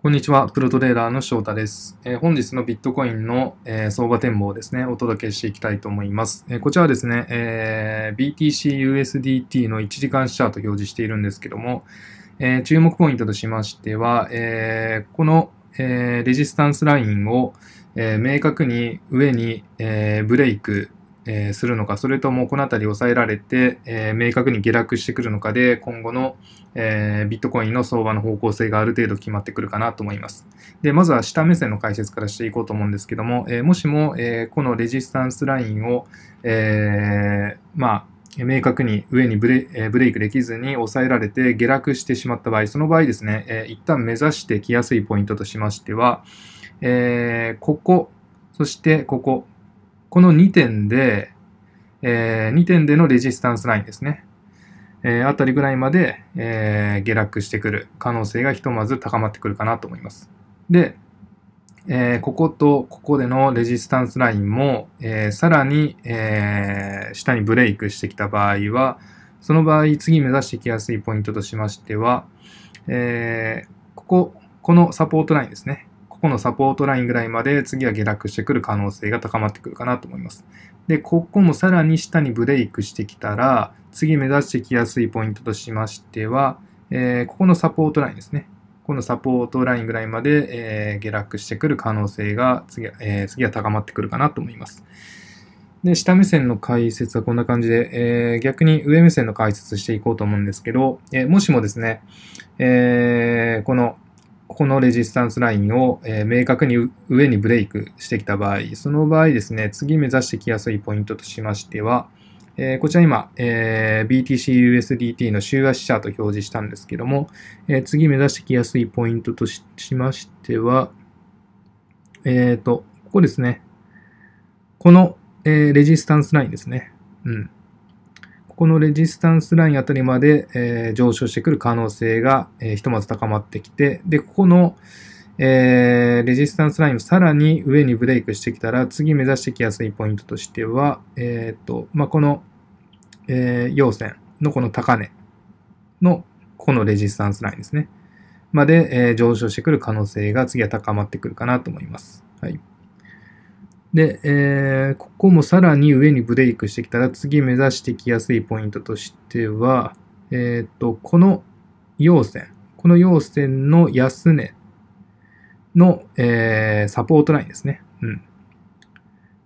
こんにちは、プロトレーラーの翔太です。えー、本日のビットコインの、えー、相場展望をですね、お届けしていきたいと思います。えー、こちらはですね、え BTCUSDT の1時間シャート表示しているんですけども、え注目ポイントとしましては、えこの、えレジスタンスラインを、え明確に上に、えブレイク、えー、するのか、それともこの辺りり抑えられて、えー、明確に下落してくるのかで、今後の、えー、ビットコインの相場の方向性がある程度決まってくるかなと思います。で、まずは下目線の解説からしていこうと思うんですけども、えもしも、えこのレジスタンスラインを、えまあ、明確に上にブレブレイクできずに抑えられて下落してしまった場合、その場合ですね、え一旦目指してきやすいポイントとしましては、えここ、そしてここ、この2点で、えー、2点でのレジスタンスラインですね。えー、あたりぐらいまで、えー、下落してくる可能性がひとまず高まってくるかなと思います。で、えー、こことここでのレジスタンスラインも、えー、さらに、えー、下にブレイクしてきた場合は、その場合次目指してきやすいポイントとしましては、えここ、このサポートラインですね。ここのサポートラインぐらいまで次は下落してくる可能性が高まってくるかなと思います。で、ここもさらに下にブレイクしてきたら、次目指してきやすいポイントとしましては、えー、ここのサポートラインですね。このサポートラインぐらいまで、えー、下落してくる可能性が次,、えー、次は高まってくるかなと思います。で、下目線の解説はこんな感じで、えー、逆に上目線の解説していこうと思うんですけど、えー、もしもですね、えー、このこのレジスタンスラインを、え明確に上にブレイクしてきた場合、その場合ですね、次目指してきやすいポイントとしましては、えこちら今、え BTCUSDT の週足チャート表示したんですけども、え次目指してきやすいポイントとしましては、えっ、ー、と、ここですね。この、えレジスタンスラインですね。うん。このレジスタンスラインあたりまで、えー、上昇してくる可能性が、えー、ひとまず高まってきて、で、ここの、えー、レジスタンスラインをさらに上にブレイクしてきたら、次目指してきやすいポイントとしては、えっ、と、まあ、この、えー、陽線のこの高値の、このレジスタンスラインですね。まで、えー、上昇してくる可能性が次は高まってくるかなと思います。はい。で、えー、ここもさらに上にブレイクしてきたら次目指してきやすいポイントとしては、えっ、ー、と、この陽線、この陽線の安値の、えー、サポートラインですね。うん。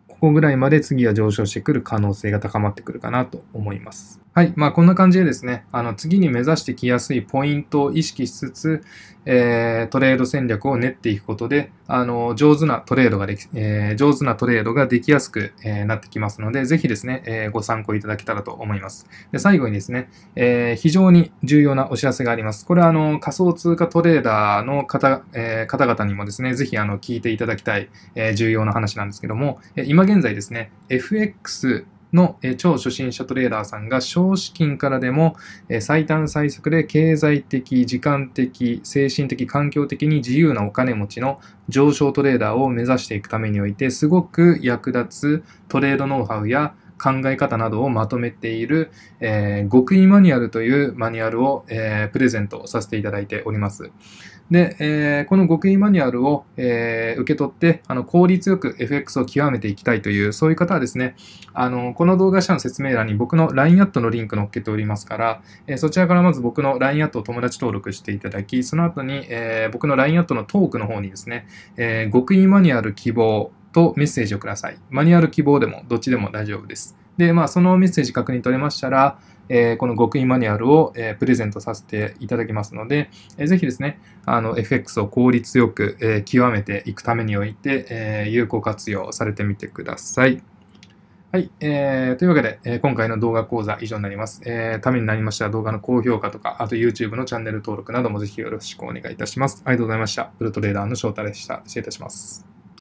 ここぐらいまで次は上昇してくる可能性が高まってくるかなと思います。はい。まあ、こんな感じでですね、あの、次に目指してきやすいポイントを意識しつつ、えー、トレード戦略を練っていくことで、あの、上手なトレードができ、えー、上手なトレードができやすく、えー、なってきますので、ぜひですね、えご参考いただけたらと思います。で、最後にですね、え非常に重要なお知らせがあります。これは、あの、仮想通貨トレーダーの方、え方々にもですね、ぜひ、あの、聞いていただきたい、え重要な話なんですけども、今現在ですね、FX、の、え超初心者トレーダーさんが少資金からでも、え最短最速で経済的、時間的、精神的、環境的に自由なお金持ちの上昇トレーダーを目指していくためにおいてすごく役立つトレードノウハウや考え方などをまとめている、えー、極意マニュアルというマニュアルを、えー、プレゼントさせていただいております。で、えー、この極意マニュアルを、えー、受け取ってあの効率よく FX を極めていきたいという、そういう方はですね、あのこの動画下の説明欄に僕の LINE アットのリンク載っけておりますから、えー、そちらからまず僕の LINE アットを友達登録していただき、その後に、え僕の LINE アットのトークの方にですね、え極意マニュアル希望とメッセージをください。マニュアル希望でもどっちでも大丈夫です。で、まあ、そのメッセージ確認取れましたら、えー、この極意マニュアルを、えー、プレゼントさせていただきますので、えー、ぜひですね、あの、FX を効率よく、えー、極めていくためにおいて、え有効活用されてみてください。はい、えー。というわけで、えー、今回の動画講座以上になります、えー。ためになりましたら動画の高評価とか、あと YouTube のチャンネル登録などもぜひよろしくお願いいたします。ありがとうございました。プロトレーダーの翔太でした。失礼いたします。